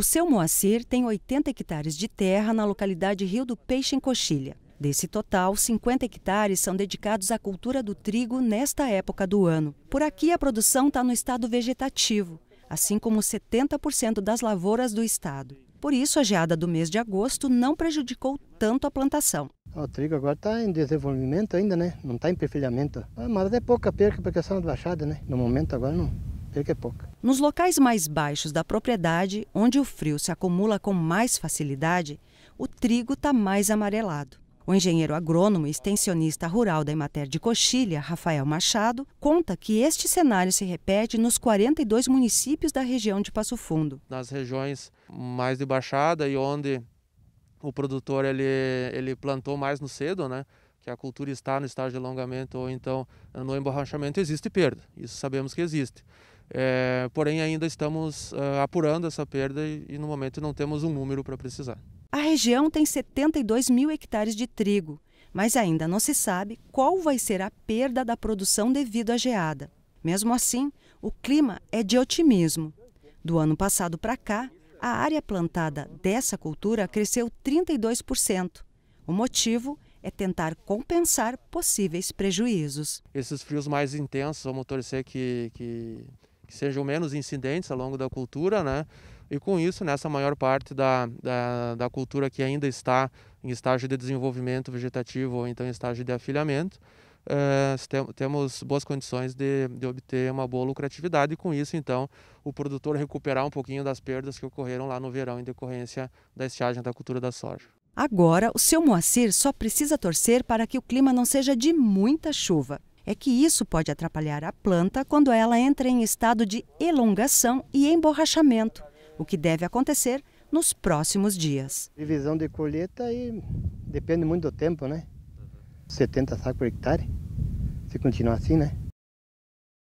O seu Moacir tem 80 hectares de terra na localidade Rio do Peixe, em Coxilha. Desse total, 50 hectares são dedicados à cultura do trigo nesta época do ano. Por aqui, a produção está no estado vegetativo, assim como 70% das lavouras do estado. Por isso, a geada do mês de agosto não prejudicou tanto a plantação. O trigo agora está em desenvolvimento ainda, né? Não está em perfilhamento. Ah, mas é pouca perca para a questão é baixada, né? No momento agora não. Nos locais mais baixos da propriedade, onde o frio se acumula com mais facilidade, o trigo está mais amarelado. O engenheiro agrônomo e extensionista rural da Emater de Coxilha, Rafael Machado, conta que este cenário se repete nos 42 municípios da região de Passo Fundo. Nas regiões mais de baixada e onde o produtor ele, ele plantou mais no cedo, né? que a cultura está no estágio de alongamento ou então no emborrachamento, existe perda. Isso sabemos que existe. É, porém, ainda estamos uh, apurando essa perda e, e, no momento, não temos um número para precisar. A região tem 72 mil hectares de trigo, mas ainda não se sabe qual vai ser a perda da produção devido à geada. Mesmo assim, o clima é de otimismo. Do ano passado para cá, a área plantada dessa cultura cresceu 32%. O motivo é tentar compensar possíveis prejuízos. Esses frios mais intensos, vamos torcer que, que que sejam menos incidentes ao longo da cultura, né? E com isso, nessa maior parte da, da, da cultura que ainda está em estágio de desenvolvimento vegetativo ou então em estágio de afilhamento, eh, tem, temos boas condições de, de, obter uma boa lucratividade e com isso então o produtor recuperar um pouquinho das perdas que ocorreram lá no verão em decorrência da estiagem da cultura da soja. Agora, o seu Moacir só precisa torcer para que o clima não seja de muita chuva é que isso pode atrapalhar a planta quando ela entra em estado de elongação e emborrachamento, o que deve acontecer nos próximos dias. Previsão de colheita e depende muito do tempo, né? 70 sacos por hectare, se continuar assim, né?